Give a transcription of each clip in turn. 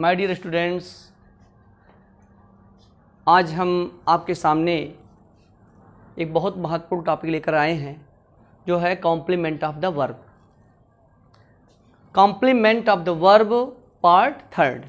my dear students आज हम आपके सामने एक बहुत महत्वपूर्ण टॉपिक लेकर आए हैं जो है complement of the verb complement of the verb part third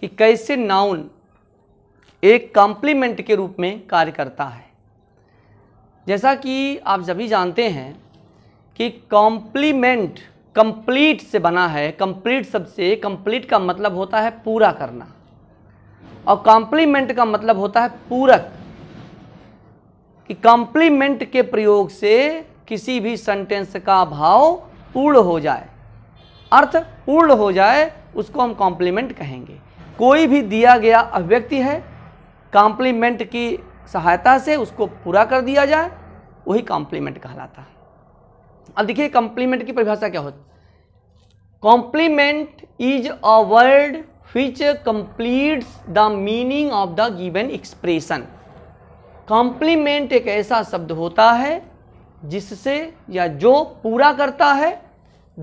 कि कैसे नाउन एक कॉम्प्लीमेंट के रूप में कार्य करता है जैसा कि आप सभी जानते हैं कि कॉम्प्लीमेंट कंप्लीट से बना है कंप्लीट शब्द से कंप्लीट का मतलब होता है पूरा करना और कॉम्प्लीमेंट का मतलब होता है पूरक कि कॉम्प्लीमेंट के प्रयोग से किसी भी सेंटेंस का भाव पूर्ण हो जाए अर्थ पूर्ण हो जाए उसको हम कॉम्प्लीमेंट कहेंगे कोई भी दिया गया अभिव्यक्ति है कॉम्प्लीमेंट की सहायता से उसको पूरा कर दिया जाए वही कॉम्प्लीमेंट कहलाता है अब देखिए कॉम्प्लीमेंट की परिभाषा क्या होती complement is a word which completes the meaning of the given expression complement एक ऐसा शब्द होता है जिससे या जो पूरा करता है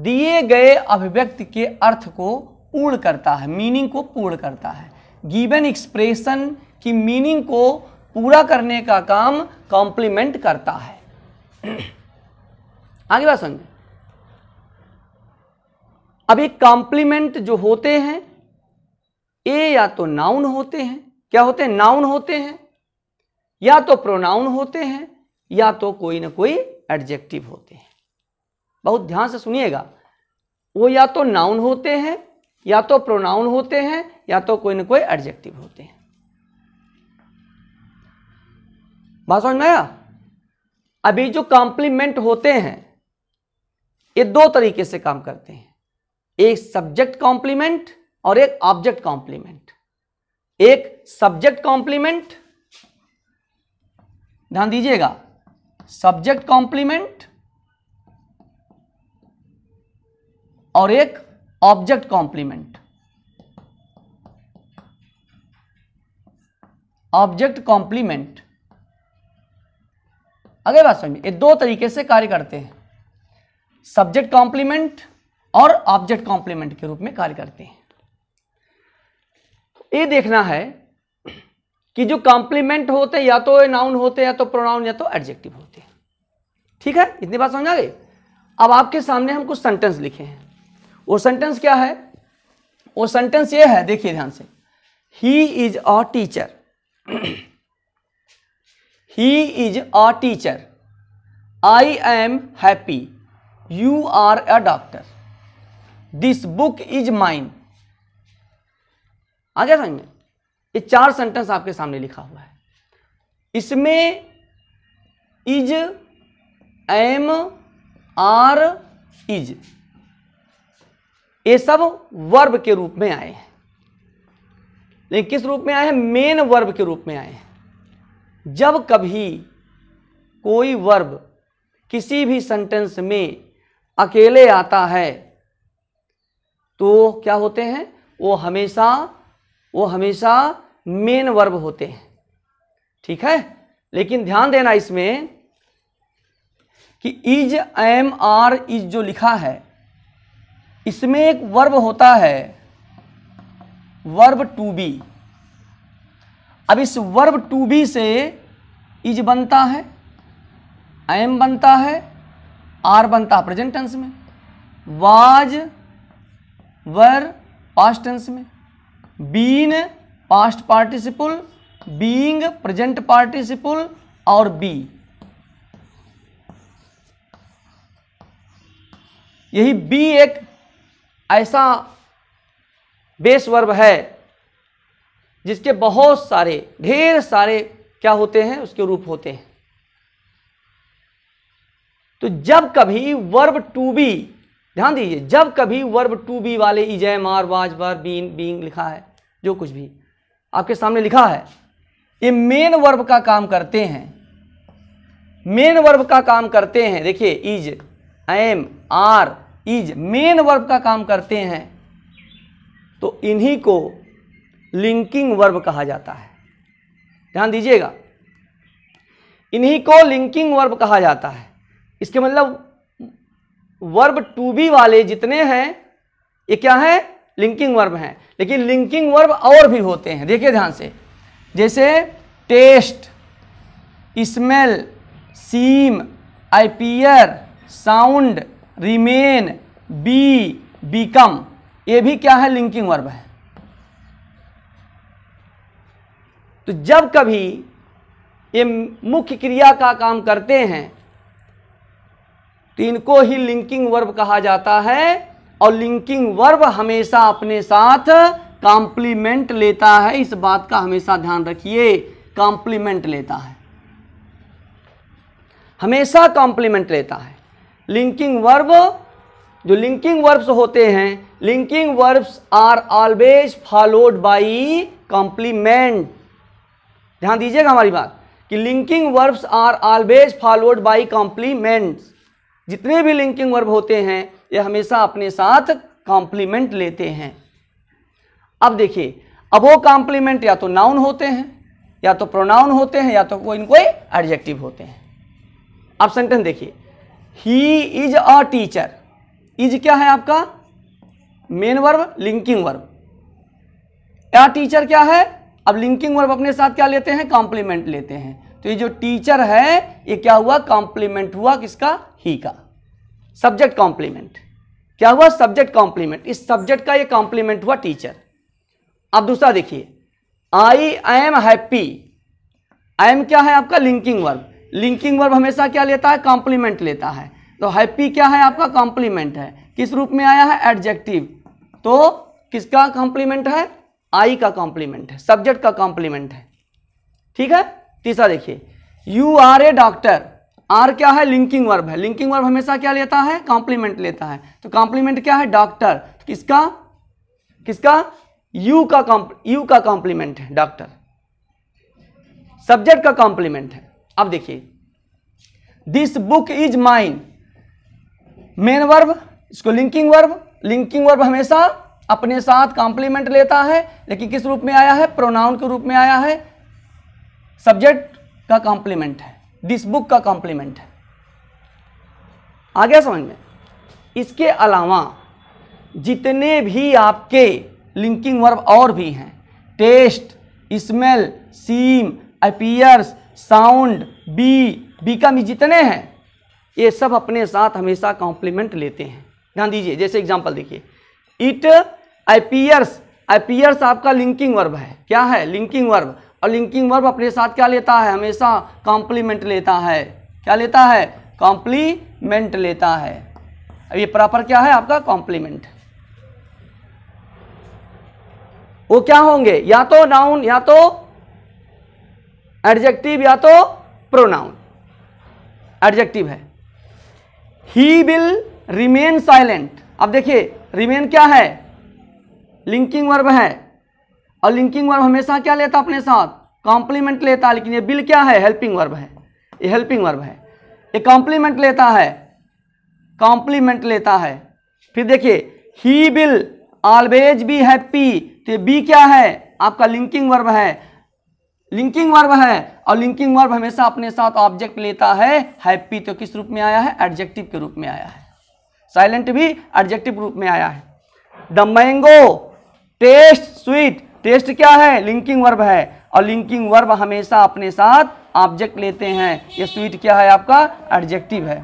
दिए गए अभिव्यक्ति के अर्थ को पूर्ण करता है मीनिंग को पूर्ण करता है गिवन एक्सप्रेशन की मीनिंग को पूरा करने का काम कॉम्प्लीमेंट करता है आगे बात समझ अब ये कॉम्प्लीमेंट जो होते हैं ए या तो नाउन होते हैं क्या होते हैं नाउन होते हैं या तो प्रोनाउन होते हैं या तो कोई ना कोई एडजेक्टिव होते हैं बहुत ध्यान से सुनिएगा वो या तो नाउन होते हैं या तो प्रोनाउन होते हैं या तो कोई ना कोई एडजेक्टिव होते हैं बात समझ में आया अभी जो कॉम्प्लीमेंट होते हैं ये दो तरीके से काम करते हैं एक सब्जेक्ट कॉम्प्लीमेंट और एक ऑब्जेक्ट कॉम्प्लीमेंट एक सब्जेक्ट कॉम्प्लीमेंट ध्यान दीजिएगा सब्जेक्ट कॉम्प्लीमेंट और एक ऑब्जेक्ट कॉम्प्लीमेंट ऑब्जेक्ट कॉम्प्लीमेंट अगर बात समझिए ये दो तरीके से कार्य करते हैं सब्जेक्ट कॉम्प्लीमेंट और ऑब्जेक्ट कॉम्प्लीमेंट के रूप में कार्य करते हैं ये देखना है कि जो कॉम्प्लीमेंट होते हैं या तो नाउन होते हैं या तो प्रोनाउन या तो एडजेक्टिव होते हैं ठीक है इतनी बात समझ आ गई अब आपके सामने हम कुछ सेंटेंस लिखे हैं वो सेंटेंस क्या है वो सेंटेंस ये है देखिए ध्यान से he is a teacher he is a teacher I am happy you are a doctor this book is mine आ गया समझ में ये चार सेंटेंस आपके सामने लिखा हुआ है इसमें इज एम आर इज ये सब वर्ब के रूप में आए हैं लेकिन किस रूप में आए हैं मेन वर्ब के रूप में आए हैं जब कभी कोई वर्ब किसी भी सेंटेंस में अकेले आता है तो क्या होते हैं वो हमेशा वो हमेशा मेन वर्ब होते हैं ठीक है लेकिन ध्यान देना इसमें कि इज एम आर इज जो लिखा है इसमें एक वर्ब होता है वर्ब टू बी अब इस वर्ब टू बी से इज बनता है एम बनता है आर बनता प्रेजेंट टेंस में वाज वर पास्ट टेंस में been past participle being present participle और बी यही बी एक ऐसा बेस वर्ब है जिसके बहुत सारे ढेर सारे क्या होते हैं उसके रूप होते हैं तो जब कभी वर्ब टू बी ध्यान दीजिए जब कभी वर्ब टू बी वाले इजय मार वाज वर बीन बींग लिखा है जो कुछ भी आपके सामने लिखा है ये मेन वर्ब का काम करते हैं मेन वर्ब का काम करते हैं देखिए is am are is main verb का काम करते हैं तो इन्हीं को लिंकिंग वर्ब कहा जाता है ध्यान दीजिएगा इन्हीं को लिंकिंग वर्ब कहा जाता है इसके मतलब वर्ब टू बी वाले जितने हैं ये क्या है लिंकिंग वर्ब हैं लेकिन लिंकिंग वर्ब और भी होते हैं देखिए ध्यान से जैसे taste smell seem appear sound remain be become ये भी क्या है लिंकिंग वर्ब है तो जब कभी ये मुख्य क्रिया का काम करते हैं तो इनको ही लिंकिंग वर्ब कहा जाता है और लिंकिंग वर्ब हमेशा अपने साथ कॉम्प्लीमेंट लेता है इस बात का हमेशा ध्यान रखिए कॉम्प्लीमेंट लेता है हमेशा कॉम्प्लीमेंट लेता है लिंकिंग वर्ब जो लिंकिंग वर्ब्स होते हैं linking verbs are always followed by complement ध्यान दीजिएगा हमारी बात कि linking verbs are always followed by complements जितने भी लिंकिंग वर्ब होते हैं ये हमेशा अपने साथ कॉम्प्लीमेंट लेते हैं अब देखिए अब वो कॉम्प्लीमेंट या तो नाउन होते हैं या तो प्रोनाउन होते हैं या तो वो इनको एडजेक्टिव होते हैं अब सेंटेंस देखिए he is a teacher is क्या है आपका मेन वर्ब लिंकिंग वर्ब या टीचर क्या है अब लिंकिंग वर्ब अपने साथ क्या लेते हैं कॉम्प्लीमेंट लेते हैं तो ये जो टीचर है ये क्या हुआ कॉम्प्लीमेंट हुआ किसका ही e का सब्जेक्ट कॉम्प्लीमेंट क्या हुआ सब्जेक्ट कॉम्प्लीमेंट इस सब्जेक्ट का ये कॉम्प्लीमेंट हुआ टीचर अब दूसरा देखिए I am happy I am क्या है आपका लिंकिंग वर्ब लिंकिंग वर्ब हमेशा क्या लेता है कॉम्प्लीमेंट लेता है तो हैप्पी क्या है आपका कॉम्प्लीमेंट है किस रूप में आया है एडजेक्टिव तो किसका कॉम्प्लीमेंट है आई का कॉम्प्लीमेंट है सब्जेक्ट का कॉम्प्लीमेंट है ठीक है तीसरा देखिए you are a doctor are क्या है लिंकिंग वर्ब है लिंकिंग वर्ब हमेशा क्या लेता है कॉम्प्लीमेंट लेता है तो कॉम्प्लीमेंट क्या है डॉक्टर तो किसका किसका यू का यू का कॉम्प्लीमेंट है डॉक्टर सब्जेक्ट का कॉम्प्लीमेंट है अब देखिए this book is mine main verb इसको लिंकिंग वर्ब लिंकिंग वर्ब हमेशा अपने साथ कॉम्प्लीमेंट लेता है लेकिन किस रूप में आया है प्रोनाउन के रूप में आया है सब्जेक्ट का कॉम्प्लीमेंट है दिस बुक का कॉम्प्लीमेंट है आ गया समझ में इसके अलावा जितने भी आपके लिंकिंग वर्ब और भी हैं taste smell seem appears sound be be का जितने हैं ये सब अपने साथ हमेशा कॉम्प्लीमेंट लेते हैं ध्यान दीजिए जैसे एग्जांपल देखिए इट अपियर्स अपियर्स आपका लिंकिंग वर्ब है क्या है लिंकिंग वर्ब और लिंकिंग वर्ब अपने साथ क्या लेता है हमेशा कॉम्प्लीमेंट लेता है क्या लेता है कॉम्प्लीमेंट लेता है अब ये प्रॉपर क्या है आपका कॉम्प्लीमेंट वो क्या होंगे या तो नाउन या तो एडजेक्टिव या तो प्रोनाउन एडजेक्टिव है ही विल रिमेन साइलेंट अब देखिए रिमेन क्या है लिंकिंग वर्ब है और लिंकिंग वर्ब हमेशा क्या लेता अपने साथ कॉम्प्लीमेंट लेता लेकिन ये बिल क्या है हेल्पिंग वर्ब है ये हेल्पिंग वर्ब है ये कॉम्प्लीमेंट लेता है कॉम्प्लीमेंट लेता है फिर देखिए he will always be happy तो बी क्या है आपका लिंकिंग वर्ब है लिंकिंग वर्ब है और लिंकिंग वर्ब हमेशा अपने साथ ऑब्जेक्ट लेता है हैप्पी तो किस रूप में आया है एडजेक्टिव के रूप में आया है साइलेंट भी एडजेक्टिव रूप में आया है the mango taste sweet taste क्या है लिंकिंग वर्ब है और लिंकिंग वर्ब हमेशा अपने साथ ऑब्जेक्ट लेते हैं ये स्वीट क्या है आपका एडजेक्टिव है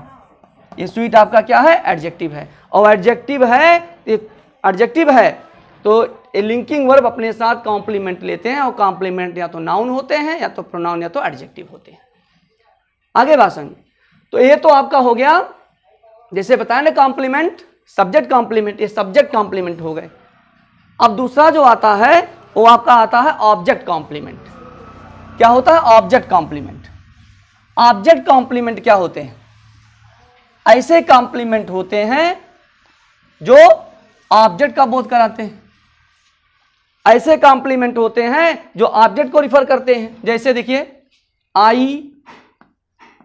ये स्वीट आपका क्या है एडजेक्टिव है और एडजेक्टिव है एडजेक्टिव है तो लिंकिंग वर्ब अपने साथ कॉम्प्लीमेंट लेते हैं और कॉम्प्लीमेंट या तो नाउन होते हैं या तो प्रोनाउन या तो एडजेक्टिव होते हैं आगे भाषण तो ये तो आपका हो गया जैसे बताया ना कॉम्प्लीमेंट सब्जेक्ट कॉम्प्लीमेंट ये सब्जेक्ट कॉम्प्लीमेंट हो गए अब दूसरा जो आता है वो आपका आता है ऑब्जेक्ट कॉम्प्लीमेंट क्या होता है ऑब्जेक्ट कॉम्प्लीमेंट ऑब्जेक्ट कॉम्प्लीमेंट क्या होते हैं ऐसे कॉम्प्लीमेंट होते हैं जो ऑब्जेक्ट का बोध कराते हैं ऐसे कॉम्प्लीमेंट होते हैं जो ऑब्जेक्ट को रिफर करते हैं जैसे देखिए I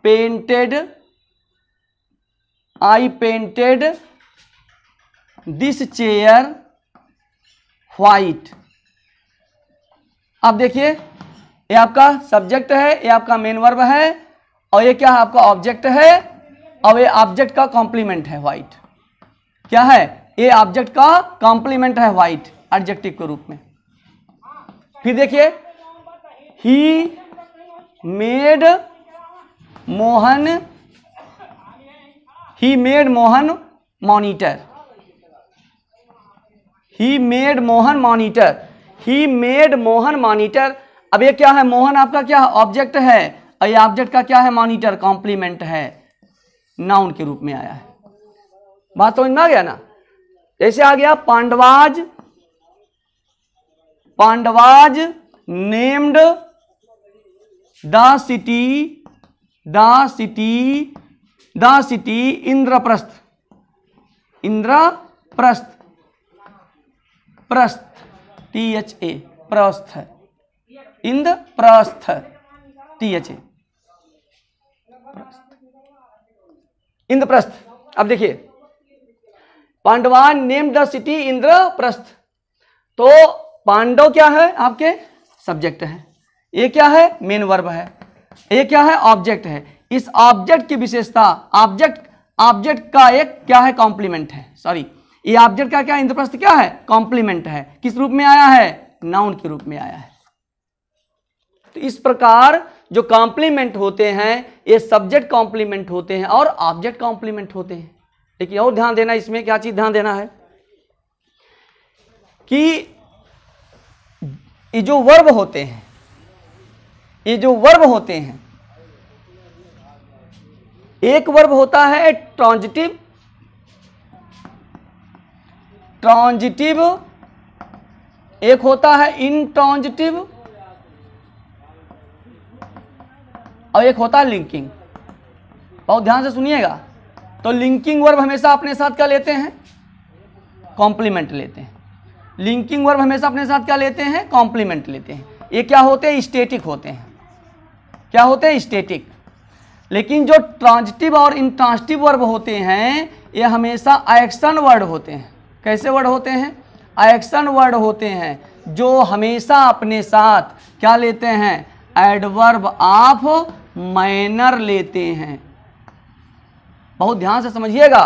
painted I painted this chair white आप देखिए ये आपका सब्जेक्ट है ये आपका मेन वर्ब है और ये क्या है आपका ऑब्जेक्ट है और ये ऑब्जेक्ट का कॉम्प्लीमेंट है वाइट क्या है ये ऑब्जेक्ट का कॉम्प्लीमेंट है वाइट एडजेक्टिव के रूप में फिर देखिए he made Mohan he made Mohan monitor he made Mohan monitor he made Mohan monitor अब ये क्या है मोहन आपका क्या ऑब्जेक्ट है और ये ऑब्जेक्ट का क्या है मॉनिटर कॉम्प्लीमेंट है नाउन के रूप में आया है बात तो में आ गया ना जैसे आ गया Pandavas Pandavas named the city the city the city Indraprastha Indraprastha prastha T H A prastha in the prastha T H A Indraprastha अब देखिए Pandavas name the city Indraprastha तो पांडव क्या है आपके सब्जेक्ट है ये क्या है मेन वर्ब है ये क्या है ऑब्जेक्ट है इस ऑब्जेक्ट की विशेषता ऑब्जेक्ट ऑब्जेक्ट का एक क्या है कॉम्प्लीमेंट है सॉरी ये ऑब्जेक्ट का क्या इंद्रप्रस्थ क्या है कॉम्प्लीमेंट है किस रूप में आया है नाउन के रूप में आया है तो इस प्रकार जो कॉम्प्लीमेंट होते हैं ये सब्जेक्ट कॉम्प्लीमेंट होते हैं और ऑब्जेक्ट कॉम्प्लीमेंट होते हैं लेकिन और ध्यान देना इसमें क्या चीज ध्यान देना है कि ये जो वर्ब होते हैं ये जो वर्ब होते हैं एक वर्ब होता है ट्रांजिटिव ट्रांजिटिव एक होता है इनट्रांजिटिव और एक होता है लिंकिंग बहुत ध्यान से सुनिएगा तो लिंकिंग वर्ब हमेशा अपने साथ क्या लेते हैं कॉम्प्लीमेंट लेते हैं लिंकिंग वर्ब हमेशा अपने साथ क्या लेते हैं कॉम्प्लीमेंट लेते हैं ये क्या होते हैं स्टेटिक होते हैं क्या होते हैं स्टेटिक लेकिन जो ट्रांजिटिव और इंट्रांजिटिव वर्ब होते हैं ये हमेशा एक्शन वर्ड होते हैं कैसे वर्ड होते हैं एक्शन वर्ड होते हैं जो हमेशा अपने साथ क्या लेते हैं एडवर्ब ऑफ मैनर लेते हैं बहुत ध्यान से समझिएगा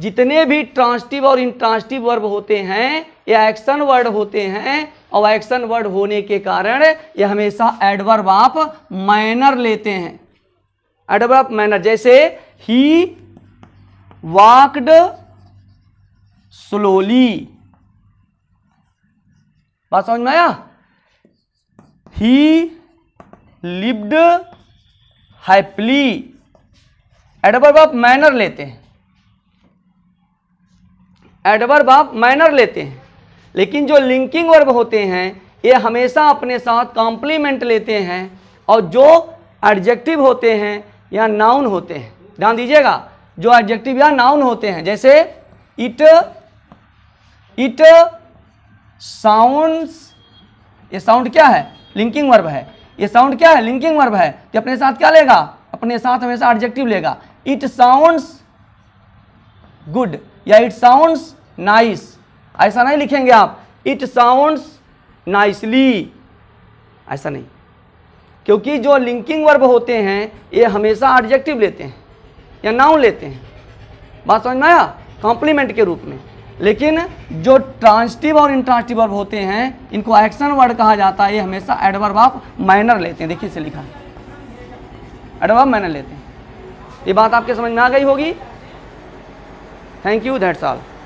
जितने भी ट्रांसटिव और इंट्रांसटिव वर्ब होते हैं या एक्शन वर्ड होते हैं और एक्शन वर्ड होने के कारण ये हमेशा एडवर्ब आप मैनर लेते हैं एडवर्ब मैनर जैसे ही वॉकड स्लोली बात समझ में आया he lived happily adverb of manner लेते हैं एडवर्ब ऑफ मैनर लेते हैं लेकिन जो लिंकिंग वर्ब होते हैं ये हमेशा अपने साथ कॉम्प्लीमेंट लेते हैं और जो एडजेक्टिव होते हैं या नाउन होते हैं ध्यान दीजिएगा जो एडजेक्टिव या नाउन होते हैं जैसे इट इट साउंड ये साउंड क्या है लिंकिंग वर्ब है ये साउंड क्या है लिंकिंग वर्ब है कि अपने साथ क्या लेगा अपने साथ हमेशा एडजेक्टिव लेगा इट साउंड गुड या इट साउंड नाइस ऐसा नहीं लिखेंगे आप इट साउंड नाइसली ऐसा नहीं क्योंकि जो लिंकिंग वर्ब होते हैं ये हमेशा एडजेक्टिव लेते हैं या नाउन लेते हैं बात समझ में आया कॉम्प्लीमेंट के रूप में लेकिन जो ट्रांसटिव और इंट्रांसटिव वर्ब होते हैं इनको एक्शन वर्ड कहा जाता है ये हमेशा एडवर्ब ऑफ माइनर लेते हैं देखिए इसे लिखा है एडवर्ब माइनर लेते हैं ये बात आपके समझ में आ गई होगी थैंक यू दैट्स ऑल